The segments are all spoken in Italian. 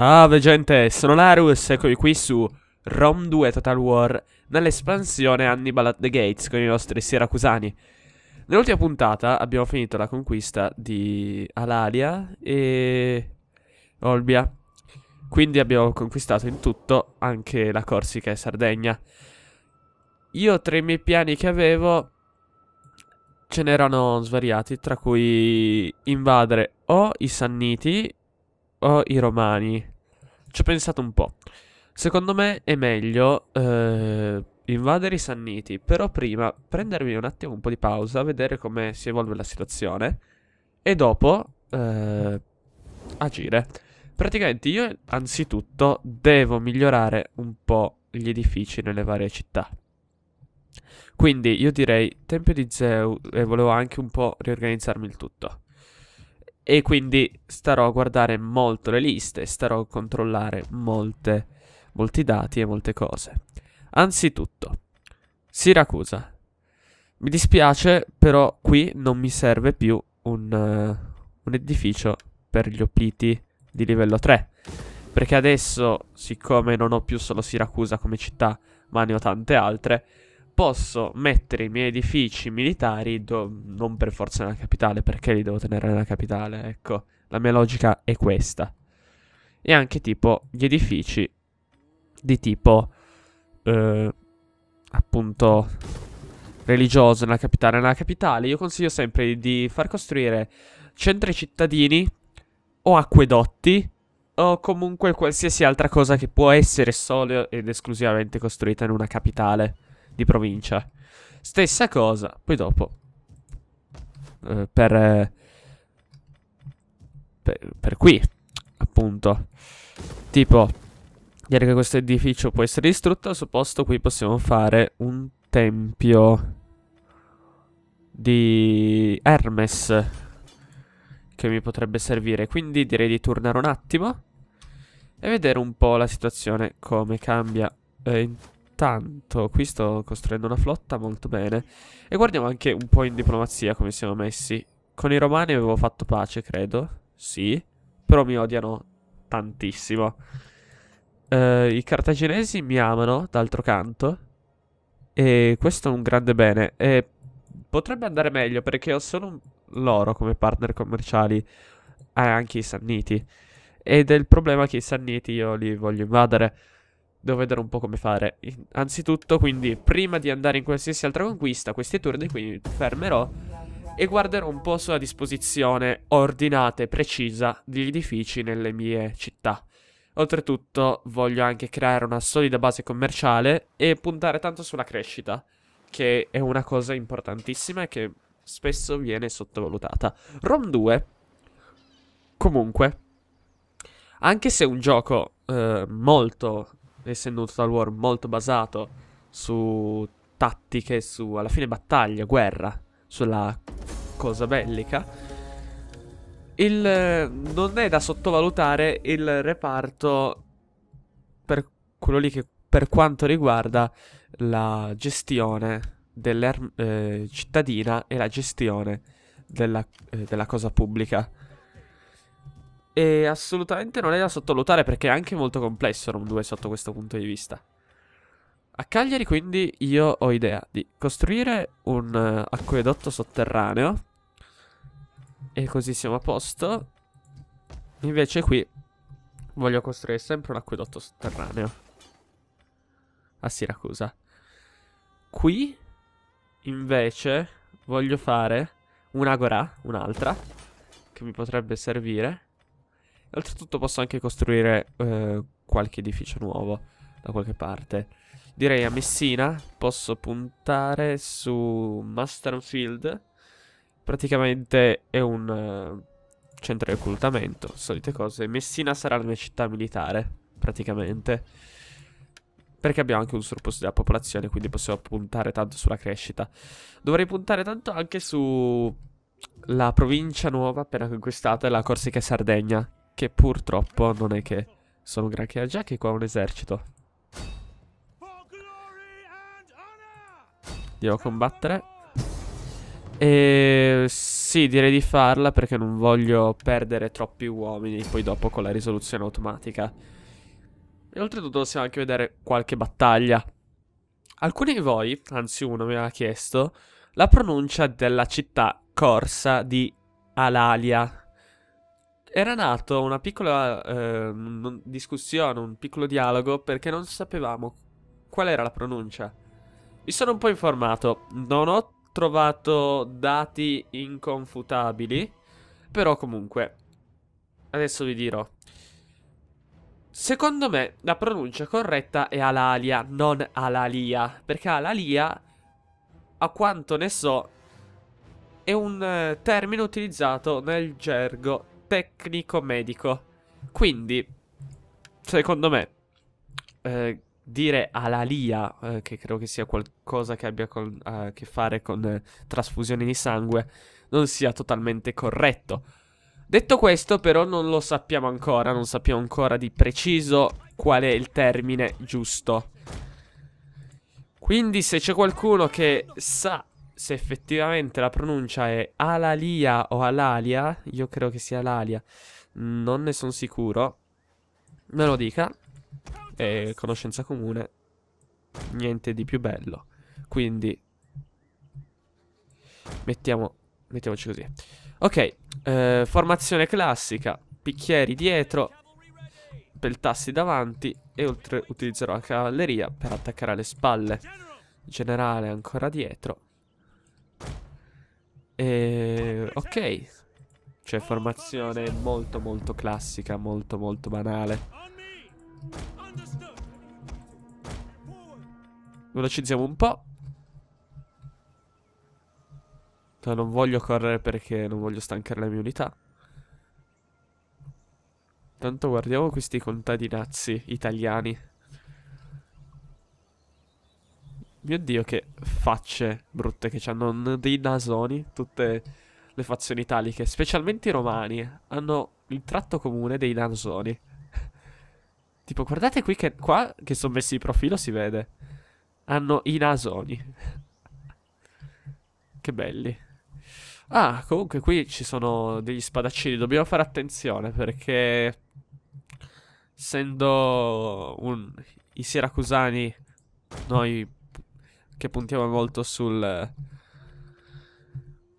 Ave ah, gente, sono Larus, eccomi qui su Rom 2 Total War nell'espansione Hannibal at the Gates con i nostri siracusani. Nell'ultima puntata abbiamo finito la conquista di Alalia e Olbia. Quindi abbiamo conquistato in tutto anche la Corsica e Sardegna. Io tra i miei piani che avevo ce n'erano svariati, tra cui invadere o i Sanniti o i romani? Ci ho pensato un po'. Secondo me è meglio eh, invadere i Sanniti, però prima prendermi un attimo un po' di pausa, vedere come si evolve la situazione e dopo eh, agire. Praticamente io anzitutto devo migliorare un po' gli edifici nelle varie città. Quindi io direi Tempio di Zeus e volevo anche un po' riorganizzarmi il tutto e quindi starò a guardare molto le liste, starò a controllare molte, molti dati e molte cose. Anzitutto, Siracusa. Mi dispiace, però qui non mi serve più un, uh, un edificio per gli opiti di livello 3. Perché adesso, siccome non ho più solo Siracusa come città, ma ne ho tante altre, posso mettere i miei edifici militari do- non per forza nella capitale, perché li devo tenere nella capitale, ecco. La mia logica è questa. E anche tipo gli edifici di tipo eh, appunto religioso nella capitale, nella capitale, io consiglio sempre di far costruire centri cittadini o acquedotti o comunque qualsiasi altra cosa che può essere solo ed esclusivamente costruita in una capitale di provincia. Stessa cosa, poi dopo eh, per, eh, per, per qui, appunto. Tipo, dire che questo edificio può essere distrutto, al suo posto qui possiamo fare un tempio di Hermes che mi potrebbe servire. Quindi direi di tornare un attimo e vedere un po' la situazione come cambia eh, tanto. Qui sto costruendo una flotta molto bene. E guardiamo anche un po' in diplomazia come siamo messi. Con i romani avevo fatto pace, credo. Sì. Però mi odiano tantissimo. Uh, I cartaginesi mi amano, d'altro canto. E questo è un grande bene. E potrebbe andare meglio perché ho solo loro come partner commerciali. Ah, anche i Sanniti. Ed è il problema che i Sanniti io li voglio invadere. Devo vedere un po' come fare. Anzitutto, quindi, prima di andare in qualsiasi altra conquista, questi turni qui fermerò e guarderò un po' sulla disposizione ordinata e precisa degli edifici nelle mie città. Oltretutto, voglio anche creare una solida base commerciale e puntare tanto sulla crescita, che è una cosa importantissima e che spesso viene sottovalutata. Rom 2, comunque, anche se è un gioco eh, molto essendo un Total War molto basato su tattiche, su alla fine battaglia, guerra, sulla cosa bellica. Il, eh, non è da sottovalutare il reparto per quello lì che per quanto riguarda la gestione della eh, cittadina e la gestione della, eh, della cosa pubblica. E assolutamente non è da sottovalutare perché è anche molto complesso Rom 2 sotto questo punto di vista. A Cagliari quindi io ho idea di costruire un uh, acquedotto sotterraneo e così siamo a posto. Invece qui voglio costruire sempre un acquedotto sotterraneo a Siracusa. Qui invece voglio fare un'agora, un'altra, che mi potrebbe servire. Oltretutto posso anche costruire eh, qualche edificio nuovo da qualche parte. Direi a Messina posso puntare su Mastanfield. Praticamente è un uh, centro di occultamento, solite cose. Messina sarà la mia città militare, praticamente. Perché abbiamo anche un surplus della popolazione, quindi possiamo puntare tanto sulla crescita. Dovrei puntare tanto anche su la provincia nuova appena conquistata, la Corsica e Sardegna, che purtroppo non è che sono granché. Già che qua è un esercito. Devo combattere. E sì, direi di farla perché non voglio perdere troppi uomini poi dopo con la risoluzione automatica. E oltretutto possiamo anche vedere qualche battaglia. Alcuni di voi, anzi uno mi aveva chiesto, la pronuncia della città corsa di Alalia era nata una piccola eh, discussione, un piccolo dialogo perché non sapevamo qual era la pronuncia. Mi sono un po' informato, non ho trovato dati inconfutabili, però comunque adesso vi dirò. Secondo me la pronuncia corretta è Alalia, non Alalia, perché Alalia, a quanto ne so, è un eh, termine utilizzato nel gergo tecnico medico. Quindi, secondo me, eh, dire alalia, eh, che credo che sia qualcosa che abbia con, eh, a che fare con eh, trasfusioni di sangue, non sia totalmente corretto. Detto questo, però, non lo sappiamo ancora, non sappiamo ancora di preciso qual è il termine giusto. Quindi se c'è qualcuno che sa se effettivamente la pronuncia è Alalia o Alalia, io credo che sia Alalia, non ne sono sicuro, me lo dica, è conoscenza comune, niente di più bello, quindi mettiamo, mettiamoci così. Ok, eh, formazione classica, picchieri dietro, peltassi davanti e oltre utilizzerò la cavalleria per attaccare alle spalle. Generale ancora dietro. E... Ehm, ok. Cioè formazione molto molto classica, molto molto banale. Velocizziamo un po'. No, non voglio correre perché non voglio stancare le mie unità. Tanto guardiamo questi contadinazzi italiani. Mio dio, che facce brutte che hanno. dei nasoni, tutte le fazioni italiche, specialmente i romani, hanno il tratto comune dei nasoni. tipo, guardate qui che qua che sono messi di profilo si vede. Hanno i nasoni. che belli. Ah, comunque qui ci sono degli spadaccini, dobbiamo fare attenzione perché essendo un... i siracusani noi che puntiamo molto sul...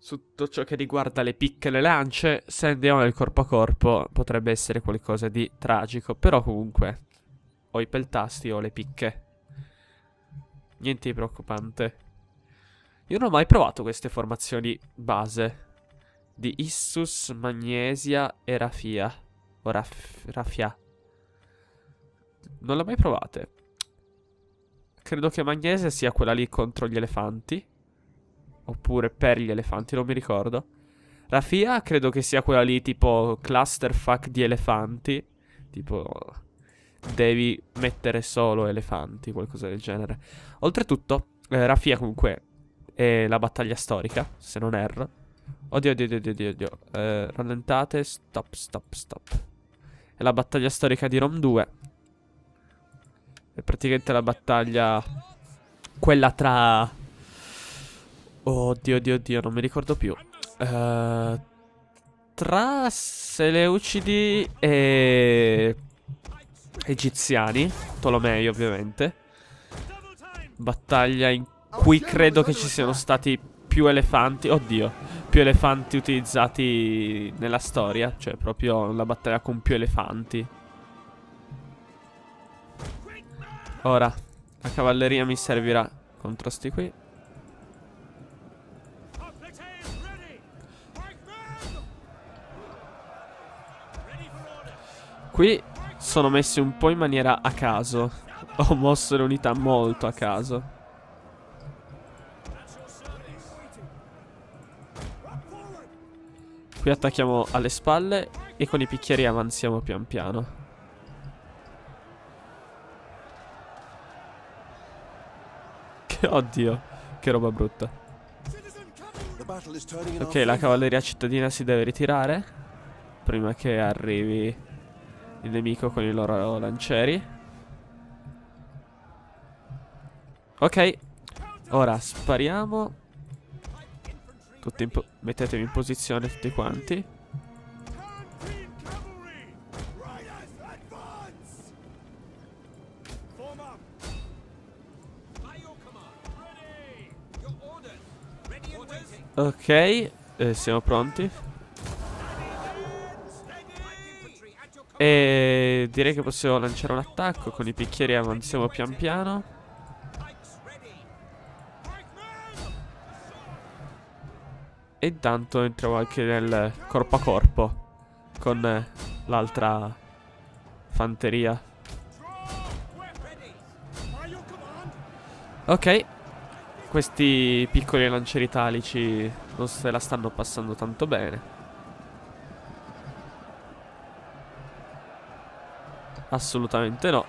Su tutto ciò che riguarda le picche e le lance, se andiamo nel corpo a corpo potrebbe essere qualcosa di tragico, però comunque ho i peltasti o le picche. Niente di preoccupante. Io non ho mai provato queste formazioni base di Issus, Magnesia e Rafia. O Raf Rafia. Non le ho mai provate credo che Magnese sia quella lì contro gli elefanti. Oppure per gli elefanti, non mi ricordo. Rafia credo che sia quella lì tipo clusterfuck di elefanti. Tipo devi mettere solo elefanti, qualcosa del genere. Oltretutto, eh, Rafia comunque è la battaglia storica, se non erro. Oddio, oddio, oddio, oddio, oddio. Eh, rallentate, stop, stop, stop. È la battaglia storica di Rom 2. È praticamente la battaglia... Quella tra... Oddio, oddio, oddio, non mi ricordo più. Uh, tra Seleucidi e... Egiziani. Tolomei, ovviamente. Battaglia in cui credo che ci siano stati più elefanti. Oddio più elefanti utilizzati nella storia, cioè proprio la battaglia con più elefanti. Ora, la cavalleria mi servirà contro sti qui. Qui sono messi un po' in maniera a caso. Ho mosso le unità molto a caso. Qui attacchiamo alle spalle e con i picchieri avanziamo pian piano. Oddio, che roba brutta. Ok, la cavalleria cittadina si deve ritirare. Prima che arrivi il nemico con i loro lancieri. Ok. Ora spariamo. In mettetemi in posizione tutti quanti. Ok, eh, siamo pronti. E direi che possiamo lanciare un attacco. Con i bicchieri avanziamo pian piano. E intanto entriamo anche nel corpo a corpo. Con l'altra fanteria. Ok, questi piccoli lancieri italici non se la stanno passando tanto bene. Assolutamente no.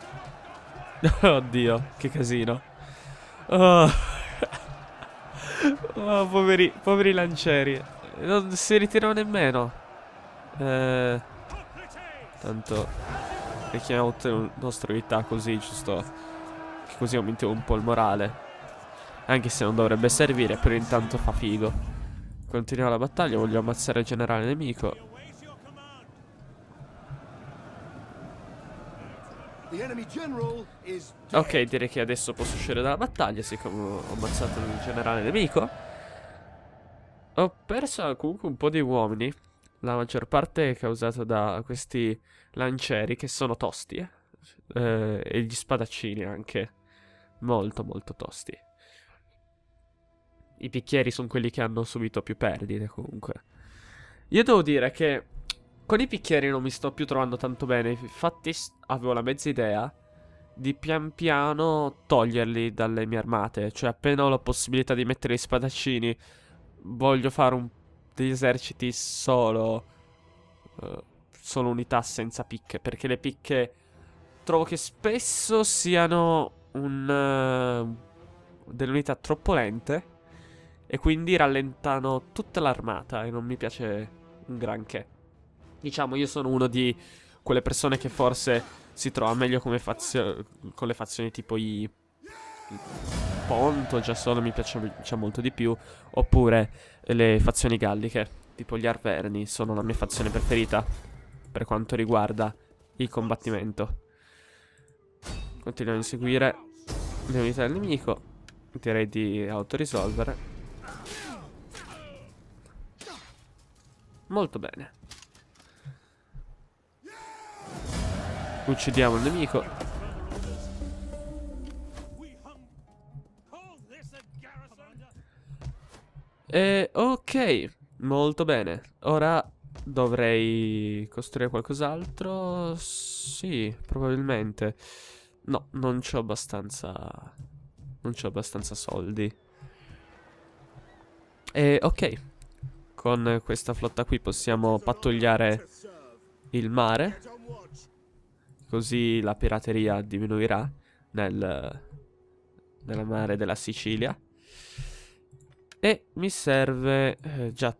Oddio, che casino. Oh. oh poveri, poveri lancieri. Non si ritirano nemmeno. Eh, tanto richiamiamo tutto il nostro vita così, giusto? perché così aumentiamo un po' il morale. Anche se non dovrebbe servire, però intanto fa figo. Continuiamo la battaglia, voglio ammazzare il generale nemico. Ok, direi che adesso posso uscire dalla battaglia, siccome ho ammazzato il generale nemico. Ho perso comunque un po' di uomini. La maggior parte è causata da questi lancieri che sono tosti. Eh, eh e gli spadaccini anche molto molto tosti. I picchieri sono quelli che hanno subito più perdite comunque. Io devo dire che con i picchieri non mi sto più trovando tanto bene, infatti avevo la mezza idea di pian piano toglierli dalle mie armate, cioè appena ho la possibilità di mettere i spadaccini voglio fare un... degli eserciti solo... Uh, solo unità senza picche, perché le picche trovo che spesso siano un, uh, eh, delle unità troppo lente e quindi rallentano tutta l'armata e non mi piace un granché. Diciamo, io sono uno di quelle persone che forse si trova meglio fazio- con le fazioni tipo i... Ponto, già solo mi piace, mi cioè piace molto di più, oppure le fazioni galliche, tipo gli Arverni, sono la mia fazione preferita per quanto riguarda il combattimento. Continuiamo a inseguire le unità del nemico. Direi di autorisolvere. Molto bene. Uccidiamo il nemico. E ok, molto bene. Ora dovrei costruire qualcos'altro? Sì, probabilmente. No, non c'ho abbastanza... Non c'ho abbastanza soldi. E ok. Con questa flotta qui possiamo pattugliare il mare. Così la pirateria diminuirà nel, nella mare della Sicilia. E mi serve eh, già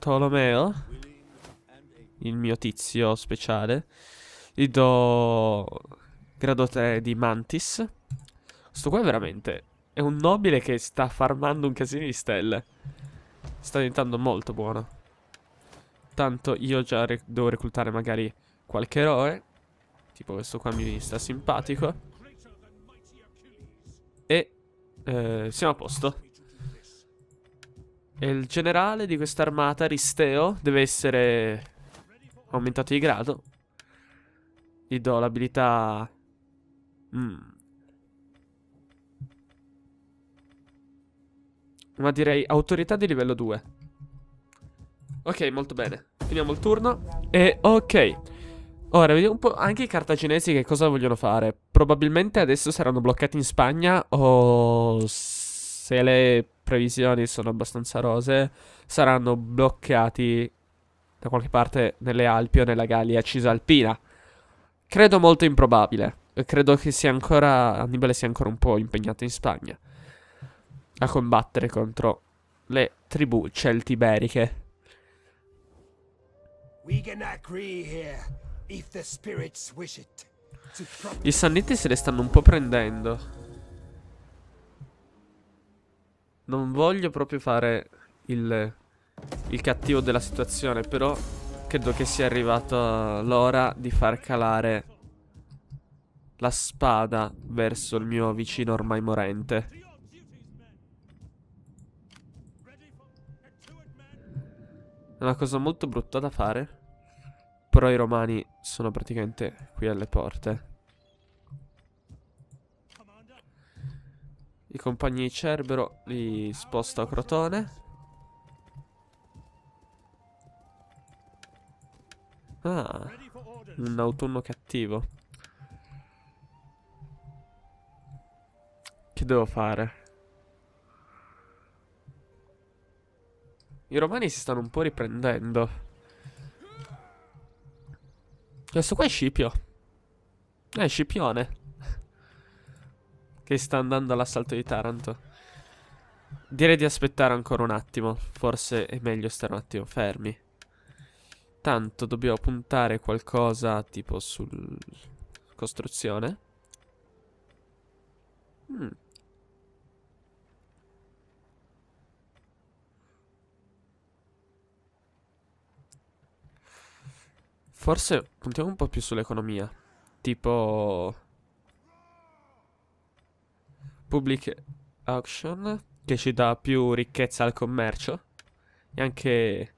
Tolomeo, il mio tizio speciale. Gli do Grado 3 di Mantis. Questo qua veramente... È un nobile che sta farmando un casino di stelle. Sta diventando molto buono. Tanto io già rec devo reclutare magari qualche eroe. Tipo questo qua mi sta simpatico. E eh, siamo a posto. E il generale di questa armata, Aristeo, deve essere aumentato di grado. Gli do l'abilità Mm. Ma direi autorità di livello 2. Ok, molto bene. Finiamo il turno. E ok. Ora, vediamo un po' anche i cartaginesi che cosa vogliono fare. Probabilmente adesso saranno bloccati in Spagna o se le previsioni sono abbastanza rose, saranno bloccati da qualche parte nelle Alpi o nella Gallia Cisalpina. Credo molto improbabile credo che sia ancora. Annibale sia ancora un po' impegnato in Spagna a combattere contro le tribù celtiberiche. I Sanniti se le stanno un po' prendendo. Non voglio proprio fare il, il cattivo della situazione, però credo che sia arrivata l'ora di far calare la spada verso il mio vicino ormai morente. È una cosa molto brutta da fare. Però i romani sono praticamente qui alle porte. I compagni di Cerbero li sposto a Crotone. Ah, un autunno cattivo. devo fare? I romani si stanno un po' riprendendo. Questo qua è Scipio. Eh, Scipione. che sta andando all'assalto di Taranto. Direi di aspettare ancora un attimo. Forse è meglio stare un attimo fermi. Tanto dobbiamo puntare qualcosa tipo sul... Costruzione. Hmm. Forse puntiamo un po' più sull'economia. Tipo... Public auction, che ci dà più ricchezza al commercio e anche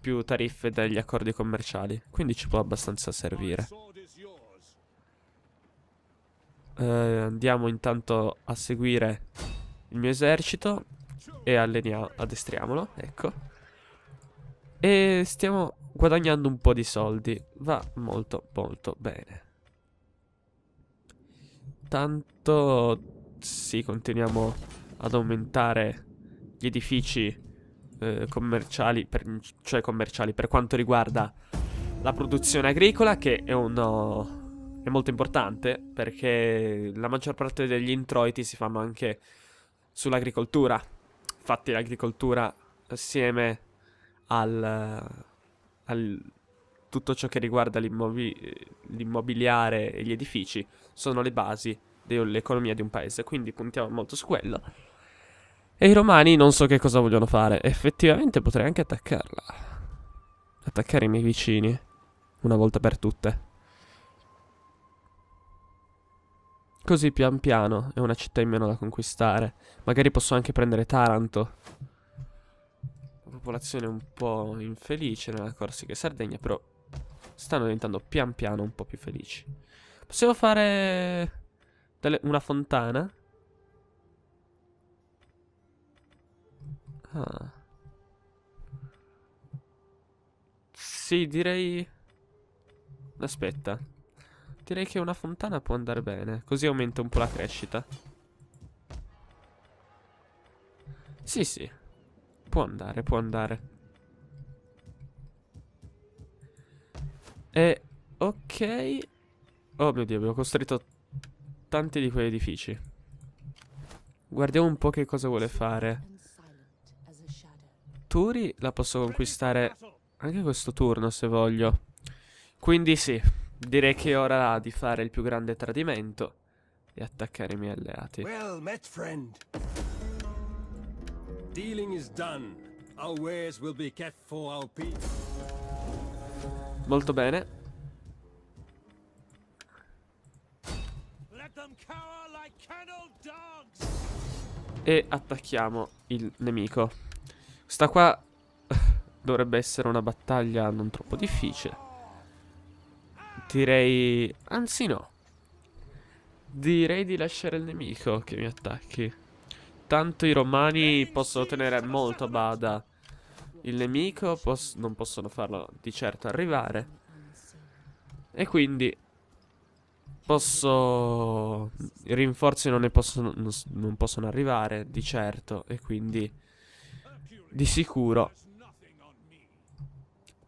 più tariffe dagli accordi commerciali. Quindi ci può abbastanza servire. Eh, andiamo intanto a seguire il mio esercito e alleniamo, addestriamolo, ecco. E stiamo guadagnando un po' di soldi. Va molto, molto bene. Tanto sì, continuiamo ad aumentare gli edifici eh, commerciali, per, cioè commerciali, per quanto riguarda la produzione agricola, che è, uno, è molto importante perché la maggior parte degli introiti si fanno anche sull'agricoltura. Infatti l'agricoltura assieme al al, tutto ciò che riguarda l'immobi- l'immobiliare e gli edifici sono le basi dell'economia di un paese, quindi puntiamo molto su quello. E i romani non so che cosa vogliono fare, effettivamente potrei anche attaccarla. Attaccare i miei vicini, una volta per tutte. Così pian piano è una città in meno da conquistare. Magari posso anche prendere Taranto popolazione un po' infelice nella Corsica e Sardegna, però stanno diventando pian piano un po' più felici. Possiamo fare delle, una fontana? Ah. Sì, direi... Aspetta. Direi che una fontana può andare bene, così aumenta un po' la crescita. Sì, sì può andare, può andare. E ok. Oh mio dio, abbiamo costruito tanti di quegli edifici. Guardiamo un po' che cosa vuole fare. Turi la posso conquistare anche questo turno se voglio. Quindi sì, direi che è ora di fare il più grande tradimento e attaccare i miei alleati. Well met, friend dealing is done. Our wares will be kept for our peace. Molto bene. E attacchiamo il nemico. Sta qua dovrebbe essere una battaglia non troppo difficile. Direi... anzi no. Direi di lasciare il nemico che mi attacchi. Tanto i romani possono tenere molto a bada il nemico, pos non possono farlo di certo arrivare. E quindi posso... I rinforzi non, ne possono, non, non possono arrivare di certo e quindi di sicuro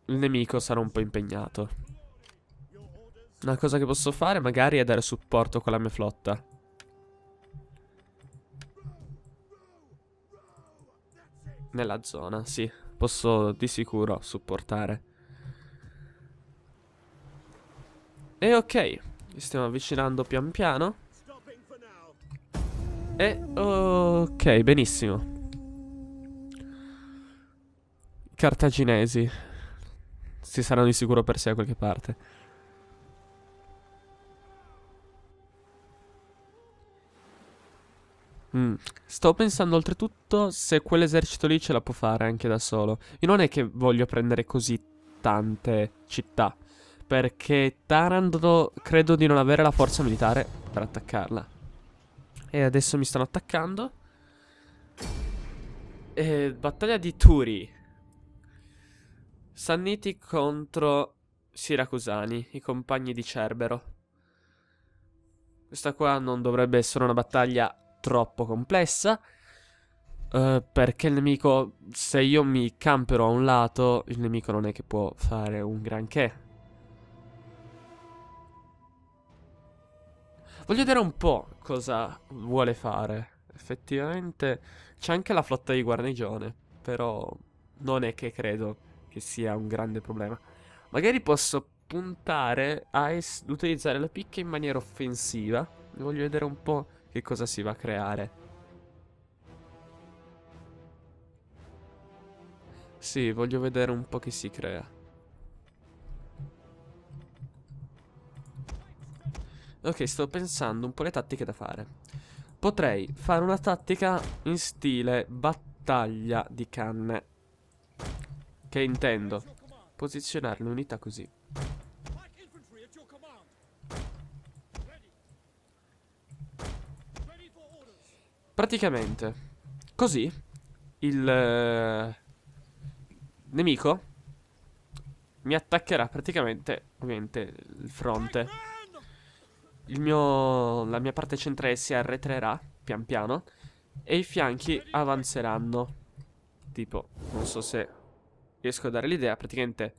il nemico sarà un po' impegnato. Una cosa che posso fare magari è dare supporto con la mia flotta. nella zona, sì. Posso di sicuro supportare. E ok, ci stiamo avvicinando pian piano. E ok, benissimo. Cartaginesi. Si saranno di sicuro persi da qualche parte. Mm. Sto pensando oltretutto se quell'esercito lì ce la può fare anche da solo. Io non è che voglio prendere così tante città, perché Taranto credo di non avere la forza militare per attaccarla. E adesso mi stanno attaccando. E, battaglia di Turi. Sanniti contro Siracusani, i compagni di Cerbero. Questa qua non dovrebbe essere una battaglia troppo complessa. Uh, perché il nemico, se io mi campero a un lato, il nemico non è che può fare un granché. Voglio vedere un po' cosa vuole fare. Effettivamente c'è anche la flotta di guarnigione, però non è che credo che sia un grande problema. Magari posso puntare a utilizzare la picca in maniera offensiva. Voglio vedere un po' che cosa si va a creare. Sì, voglio vedere un po' che si crea. Ok, sto pensando un po' le tattiche da fare. Potrei fare una tattica in stile battaglia di canne. Che intendo? Posizionare l'unità così. Praticamente, così, il eh, nemico mi attaccherà praticamente, ovviamente, il fronte. Il mio, la mia parte centrale si arretrerà, pian piano, e i fianchi avanzeranno. Tipo, non so se riesco a dare l'idea, praticamente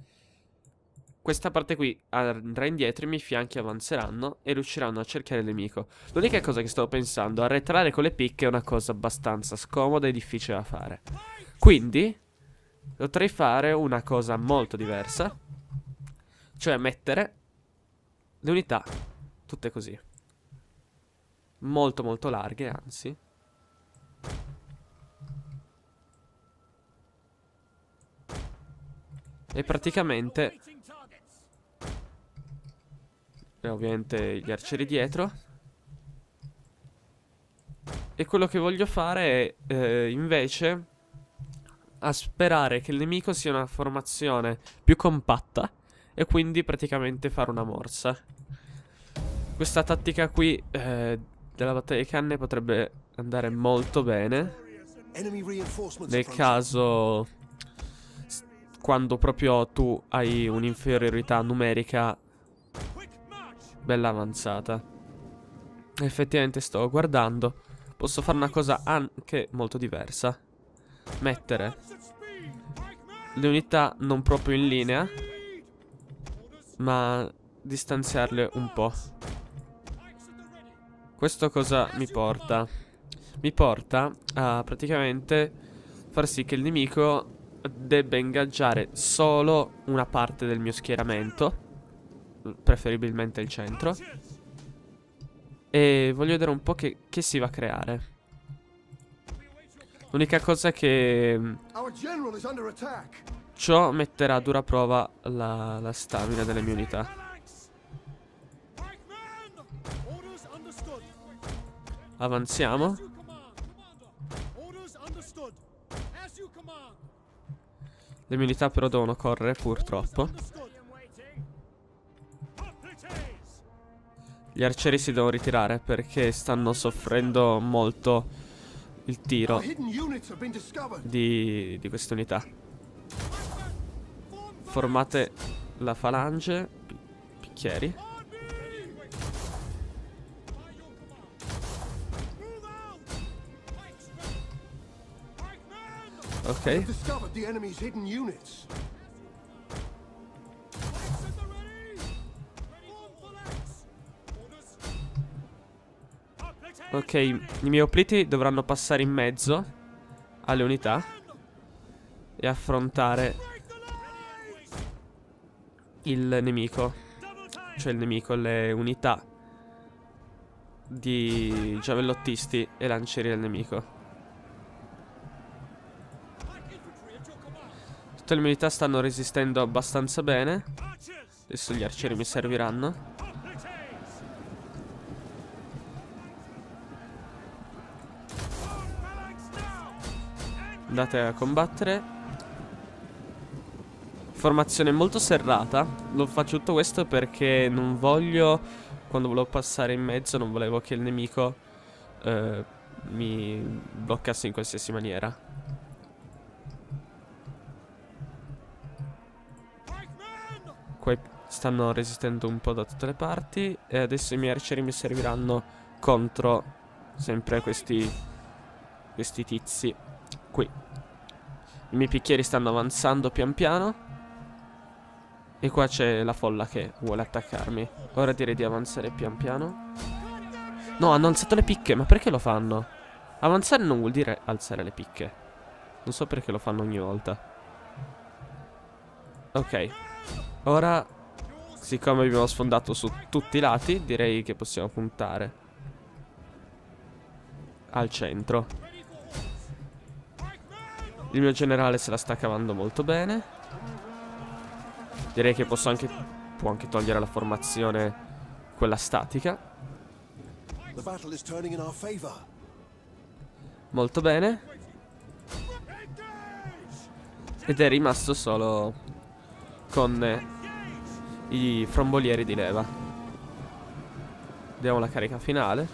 questa parte qui andrà indietro, i miei fianchi avanzeranno e riusciranno a cercare il nemico. L'unica cosa che stavo pensando, arretrare con le picche è una cosa abbastanza scomoda e difficile da fare. Quindi, potrei fare una cosa molto diversa, cioè mettere le unità tutte così. Molto molto larghe, anzi. E praticamente e ovviamente gli arcieri dietro. E quello che voglio fare è, eh, invece, a sperare che il nemico sia una formazione più compatta e quindi praticamente fare una morsa. Questa tattica qui eh, della battaglia di canne potrebbe andare molto bene nel caso quando proprio tu hai un'inferiorità numerica bella avanzata. Effettivamente sto guardando. Posso fare una cosa anche molto diversa. Mettere le unità non proprio in linea, ma distanziarle un po'. Questo cosa mi porta? Mi porta a praticamente far sì che il nemico debba ingaggiare solo una parte del mio schieramento preferibilmente il centro. E voglio vedere un po' che, che si va a creare. L'unica cosa è che... Mm, ciò metterà a dura prova la, la stamina delle mie unità. Avanziamo. Le mie unità però devono correre purtroppo. Gli arcieri si devono ritirare perché stanno soffrendo molto il tiro di, di queste unità. Formate la falange. Picchieri. Ok. Ok, i miei opliti dovranno passare in mezzo alle unità e affrontare il nemico, cioè il nemico, le unità di giavellottisti e lancieri del nemico. Tutte le unità stanno resistendo abbastanza bene. Adesso gli arcieri mi serviranno. Andate a combattere Formazione molto serrata Lo faccio tutto questo perché non voglio Quando volevo passare in mezzo Non volevo che il nemico eh, Mi bloccasse in qualsiasi maniera Qua stanno resistendo un po' da tutte le parti E adesso i miei arcieri mi serviranno Contro Sempre questi Questi tizi Qui. I miei picchieri stanno avanzando pian piano. E qua c'è la folla che vuole attaccarmi. Ora direi di avanzare pian piano. No, hanno alzato le picche. Ma perché lo fanno? Avanzare non vuol dire alzare le picche. Non so perché lo fanno ogni volta. Ok. Ora, siccome abbiamo sfondato su tutti i lati, direi che possiamo puntare al centro. Il mio generale se la sta cavando molto bene. Direi che posso anche... Può anche togliere la formazione quella statica. Molto bene. Ed è rimasto solo con i frombolieri di leva. Vediamo la carica finale.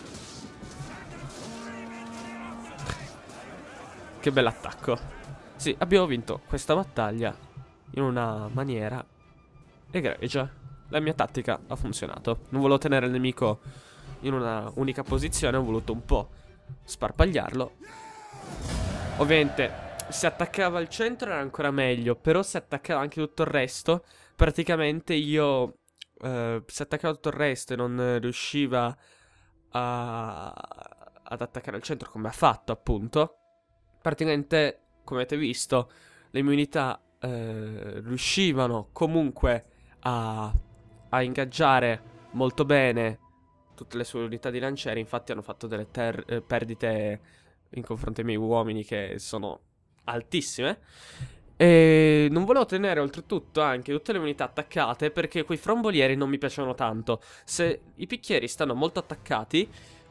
Che bell'attacco. Sì, abbiamo vinto questa battaglia in una maniera egregia. La mia tattica ha funzionato. Non volevo tenere il nemico in una unica posizione, ho voluto un po' sparpagliarlo. Ovviamente se attaccava al centro era ancora meglio, però se attaccava anche tutto il resto, praticamente io eh, se attaccava tutto il resto e non riusciva a, ad attaccare al centro come ha fatto appunto, praticamente come avete visto, le immunità eh, riuscivano comunque a, a, ingaggiare molto bene tutte le sue unità di lancieri. Infatti, hanno fatto delle eh, perdite in confronto ai miei uomini che sono altissime. E non volevo tenere oltretutto anche tutte le unità attaccate perché quei frombolieri non mi piacevano tanto. Se i picchieri stanno molto attaccati,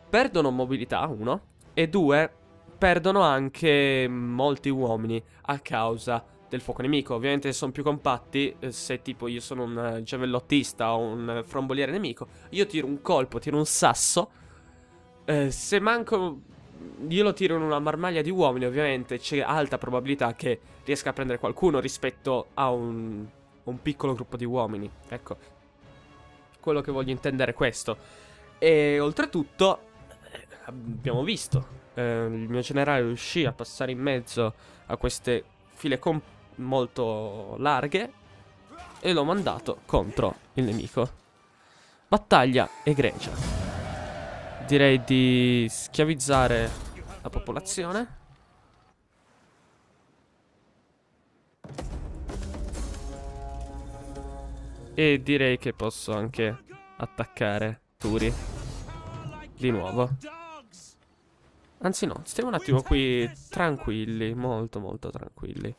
perdono mobilità, uno, e due, perdono anche molti uomini a causa del fuoco nemico. Ovviamente se sono più compatti, eh, se tipo io sono un eh, giavellottista o un fromboliere nemico, io tiro un colpo, tiro un sasso. Eh, se manco io lo tiro in una marmaglia di uomini, ovviamente c'è alta probabilità che riesca a prendere qualcuno rispetto a un, un piccolo gruppo di uomini. Ecco, quello che voglio intendere è questo. E oltretutto, eh, abbiamo visto eh, il mio generale riuscì a passare in mezzo a queste file molto larghe e l'ho mandato contro il nemico. Battaglia egregia. Direi di schiavizzare la popolazione. E direi che posso anche attaccare Turi di nuovo. Anzi no, stiamo un attimo qui tranquilli, molto molto tranquilli.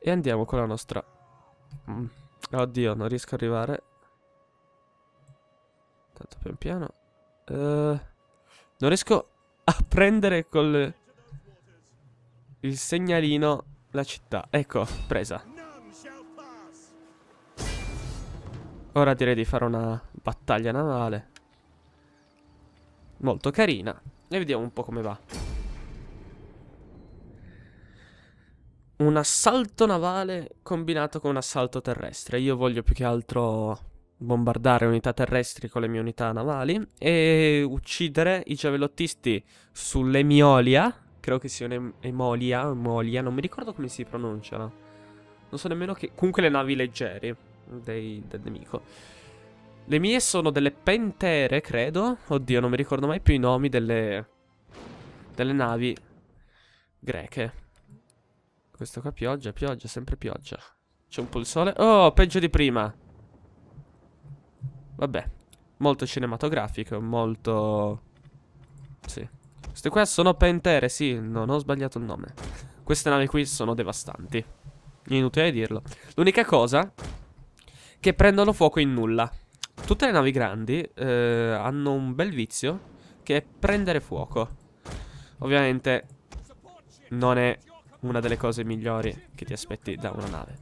E andiamo con la nostra... Mm, oddio, non riesco a arrivare. Tanto pian piano. Uh, non riesco a prendere col... Il segnalino la città. Ecco, presa. Ora direi di fare una Battaglia navale. Molto carina. E vediamo un po' come va. Un assalto navale combinato con un assalto terrestre. Io voglio più che altro bombardare unità terrestri con le mie unità navali e uccidere i giavellottisti sull'Emiolia. Credo che sia un'Emolia, Emolia, non mi ricordo come si pronunciano Non so nemmeno che... Comunque le navi leggeri dei, del nemico. Le mie sono delle pentere, credo. Oddio, non mi ricordo mai più i nomi delle... Delle navi greche. Questo qua pioggia, pioggia, sempre pioggia. C'è un po' il sole. Oh, peggio di prima. Vabbè. Molto cinematografico, molto... Sì. Queste qua sono pentere, sì. Non ho sbagliato il nome. Queste navi qui sono devastanti. Inutile dirlo. L'unica cosa... Che prendono fuoco in nulla. Tutte le navi grandi eh, hanno un bel vizio che è prendere fuoco. Ovviamente non è una delle cose migliori che ti aspetti da una nave.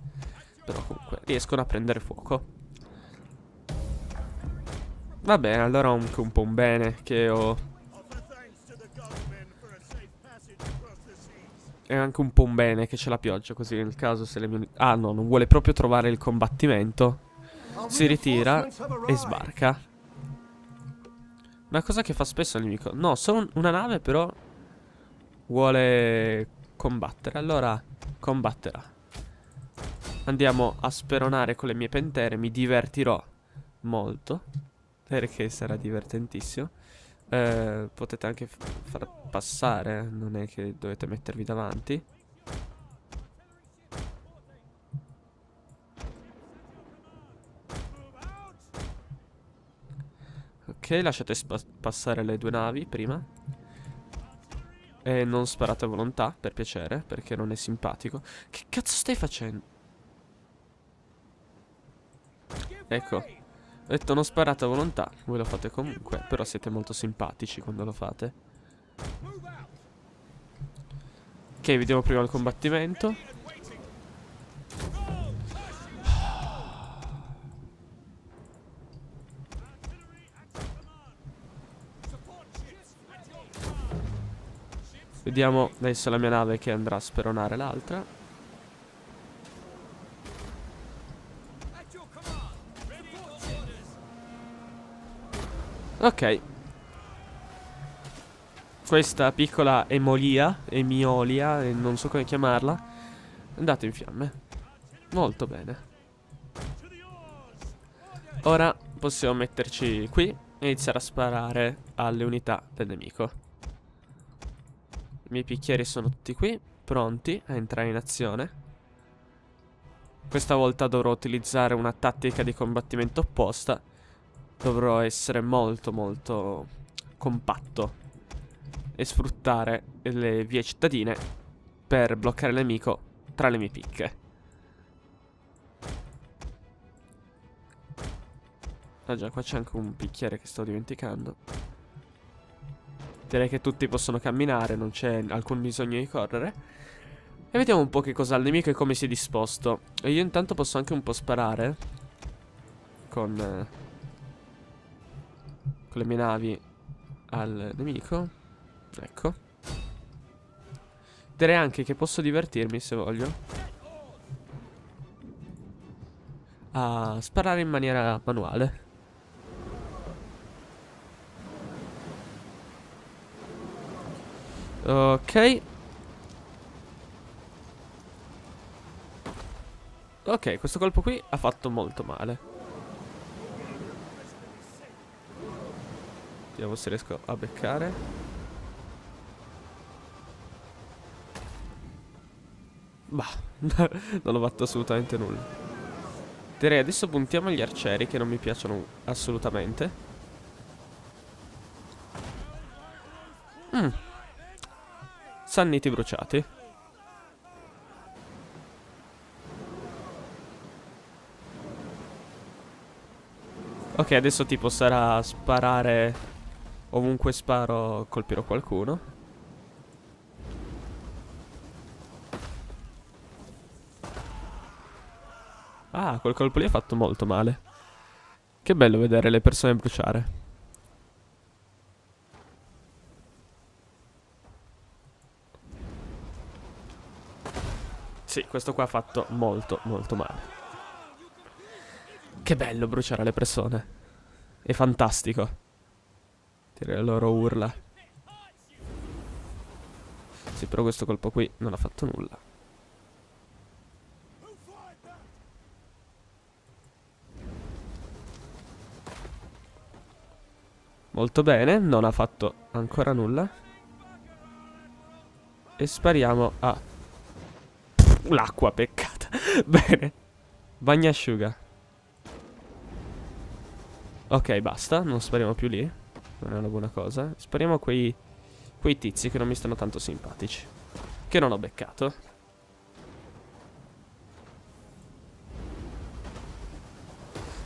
Però comunque riescono a prendere fuoco. Va bene, allora è anche un po' un bene che ho... È anche un po' un bene che c'è la pioggia, così nel caso se le mie... Ah no, non vuole proprio trovare il combattimento si ritira e sbarca. Una cosa che fa spesso il nemico. No, solo una nave però vuole combattere. Allora combatterà. Andiamo a speronare con le mie pentere. Mi divertirò molto. Perché sarà divertentissimo. Eh, potete anche far passare. Non è che dovete mettervi davanti. Ok, lasciate passare le due navi prima. E non sparate a volontà, per piacere, perché non è simpatico. Che cazzo stai facendo? Ecco. Ho detto non sparate a volontà. Voi lo fate comunque, però siete molto simpatici quando lo fate. Ok, vediamo prima il combattimento. Vediamo adesso la mia nave che andrà a speronare l'altra. Ok. Questa piccola emolia, emiolia, eh, non so come chiamarla, è andata in fiamme. Molto bene. Ora possiamo metterci qui e iniziare a sparare alle unità del nemico. I miei bicchieri sono tutti qui, pronti a entrare in azione. Questa volta dovrò utilizzare una tattica di combattimento opposta. Dovrò essere molto molto compatto e sfruttare le vie cittadine per bloccare il nemico tra le mie picche. Ah già, qua c'è anche un bicchiere che sto dimenticando. Direi che tutti possono camminare, non c'è alcun bisogno di correre. E vediamo un po' che cosa ha il nemico e come si è disposto. E io intanto posso anche un po' sparare. Con... Eh, con le mie navi al nemico. Ecco. Direi anche che posso divertirmi se voglio. A sparare in maniera manuale. Ok. Ok, questo colpo qui ha fatto molto male. Vediamo se riesco a beccare. Bah, non ho fatto assolutamente nulla. Direi adesso puntiamo agli arcieri che non mi piacciono assolutamente. sannite bruciate. Ok, adesso tipo sarà sparare ovunque sparo colpirò qualcuno. Ah, quel colpo lì ha fatto molto male. Che bello vedere le persone bruciare. Sì, questo qua ha fatto molto, molto male. Che bello bruciare le persone. È fantastico. Tira le loro urla. Sì, però questo colpo qui non ha fatto nulla. Molto bene, non ha fatto ancora nulla. E spariamo a L'acqua, peccata. Bene. Bagnasciuga. Ok, basta. Non spariamo più lì. Non è una buona cosa. Spariamo quei, quei tizi che non mi stanno tanto simpatici. Che non ho beccato.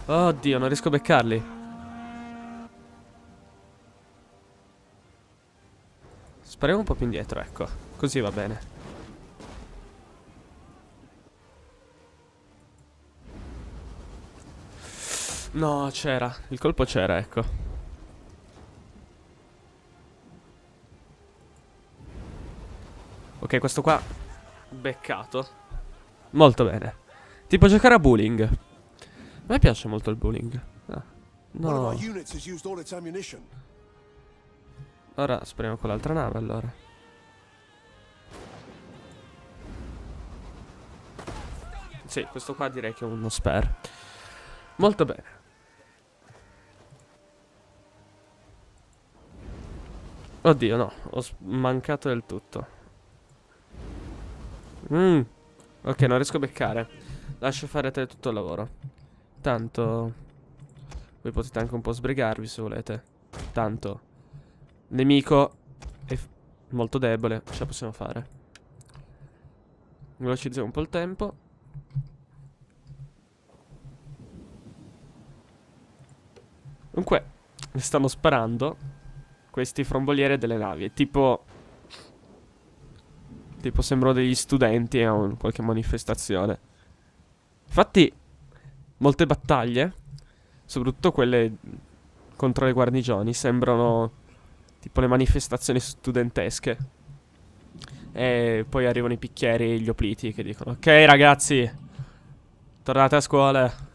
Oddio, non riesco a beccarli. Spariamo un po' più indietro, ecco. Così va bene. No, c'era. Il colpo c'era, ecco. Ok, questo qua... Beccato. Molto bene. Tipo giocare a bullying. A me piace molto il bullying. Ah. No. Ora speriamo con l'altra nave, allora. Sì, questo qua direi che è uno spare. Molto bene. Oddio, no. Ho mancato del tutto. Mm. Ok, non riesco a beccare. Lascio fare a te tutto il lavoro. Tanto... Voi potete anche un po' sbrigarvi se volete. Tanto... Nemico... È molto debole. Ce la possiamo fare. Velocizziamo un po' il tempo. Dunque... Mi stanno sparando questi frombolieri delle navi. Tipo... Tipo sembrano degli studenti a un, qualche manifestazione. Infatti, molte battaglie, soprattutto quelle contro le guarnigioni, sembrano tipo le manifestazioni studentesche. E poi arrivano i picchieri, gli opliti che dicono: Ok ragazzi, tornate a scuola.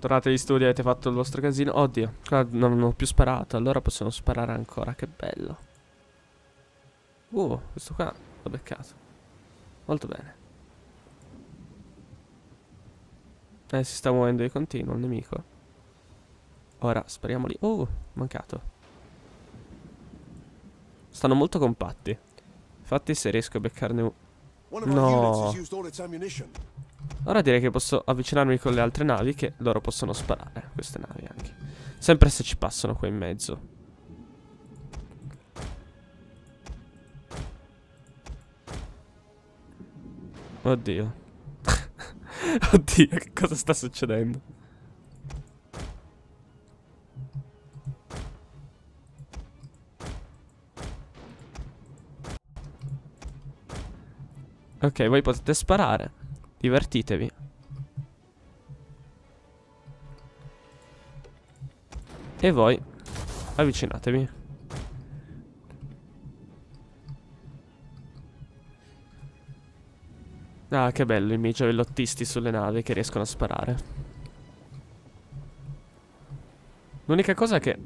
Tornate agli studi, avete fatto il vostro casino. Oddio, non ho più sparato, allora possiamo sparare ancora, che bello. Uh, questo qua l'ho beccato. Molto bene. Eh, si sta muovendo di continuo il nemico. Ora, speriamo lì. Oh, mancato. Stanno molto compatti. Infatti se riesco a beccarne uno... No. Ora direi che posso avvicinarmi con le altre navi che loro possono sparare, queste navi anche. Sempre se ci passano qua in mezzo. Oddio. Oddio, che cosa sta succedendo? Ok, voi potete sparare. Divertitevi. E voi avvicinatevi. Ah, che bello i miei giavellottisti sulle navi che riescono a sparare. L'unica cosa è che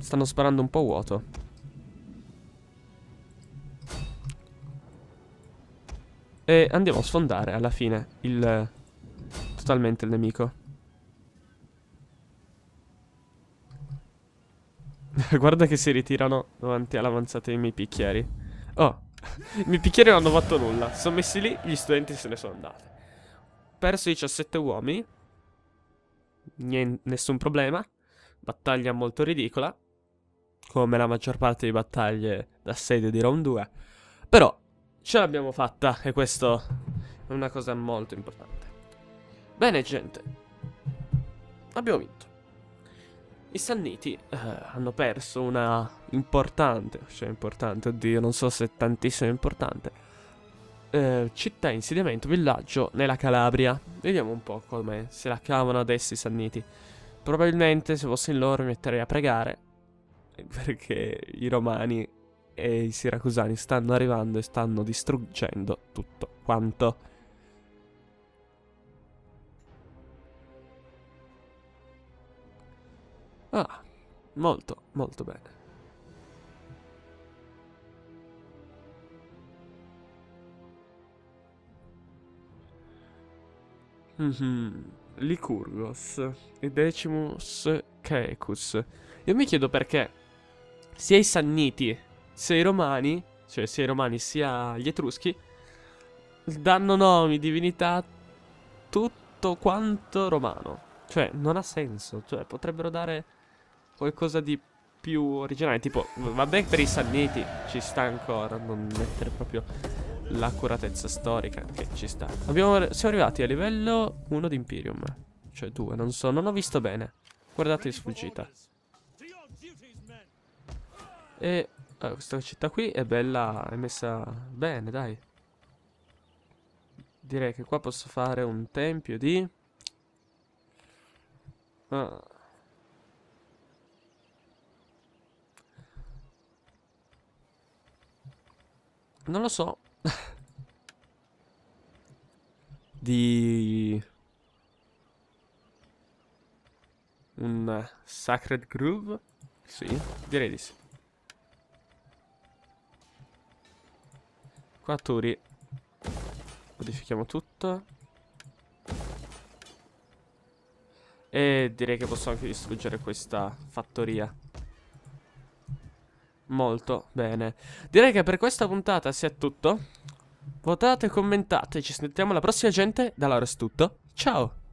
stanno sparando un po' vuoto. E andiamo a sfondare alla fine il... Totalmente il nemico. Guarda che si ritirano davanti all'avanzata dei miei picchieri. Oh, i miei picchieri non hanno fatto nulla. sono messi lì, gli studenti se ne sono andati. Perso 17 uomini. Nien nessun problema. Battaglia molto ridicola. Come la maggior parte di battaglie d'assedio di round 2. Però Ce l'abbiamo fatta e questo è una cosa molto importante. Bene gente, abbiamo vinto. I Sanniti eh, hanno perso una importante, cioè importante, oddio non so se tantissimo importante, eh, città, insediamento, villaggio nella Calabria. Vediamo un po' come se la cavano adesso i Sanniti. Probabilmente se fossi in loro mi metterei a pregare, perché i romani e i siracusani stanno arrivando e stanno distruggendo tutto quanto. Ah, molto, molto bene. Mm -hmm. Licurgos e Decimus Caecus. Io mi chiedo perché sia i Sanniti se i romani, cioè sia i romani sia gli etruschi, danno nomi, divinità, a tutto quanto romano. Cioè, non ha senso. Cioè, potrebbero dare qualcosa di più originale. Tipo, va bene per i Sanniti, ci sta ancora. Non mettere proprio l'accuratezza storica, che ci sta. Abbiamo, siamo arrivati a livello 1 di Imperium. Cioè 2, non so, non ho visto bene. Guardate di sfuggita. E allora, questa città qui è bella, è messa bene, dai. Direi che qua posso fare un tempio di... Ah. Non lo so. di... Un Sacred Groove? Sì, direi di sì. Qua Turi. Modifichiamo tutto. E direi che posso anche distruggere questa fattoria. Molto bene. Direi che per questa puntata sia tutto. Votate, commentate, ci sentiamo alla prossima gente. Da Laura è tutto. Ciao!